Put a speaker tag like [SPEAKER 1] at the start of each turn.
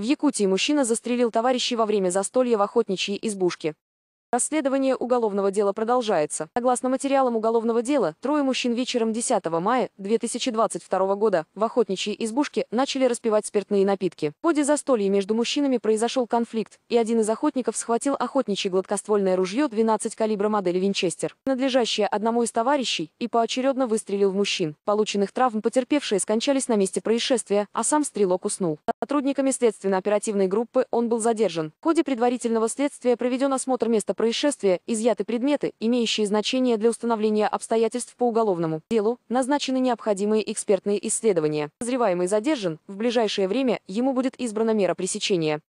[SPEAKER 1] В Якутии мужчина застрелил товарищей во время застолья в охотничьей избушке. Расследование уголовного дела продолжается. Согласно материалам уголовного дела, трое мужчин вечером 10 мая 2022 года в охотничьей избушке начали распивать спиртные напитки. В ходе застолья между мужчинами произошел конфликт, и один из охотников схватил охотничье гладкоствольное ружье 12 калибра модели Винчестер, надлежащее одному из товарищей, и поочередно выстрелил в мужчин. Полученных травм потерпевшие скончались на месте происшествия, а сам стрелок уснул. Сотрудниками следственно-оперативной группы он был задержан. В ходе предварительного следствия проведен осмотр места происшествия изъяты предметы, имеющие значение для установления обстоятельств по уголовному делу, назначены необходимые экспертные исследования. Подозреваемый задержан, в ближайшее время ему будет избрана мера пресечения.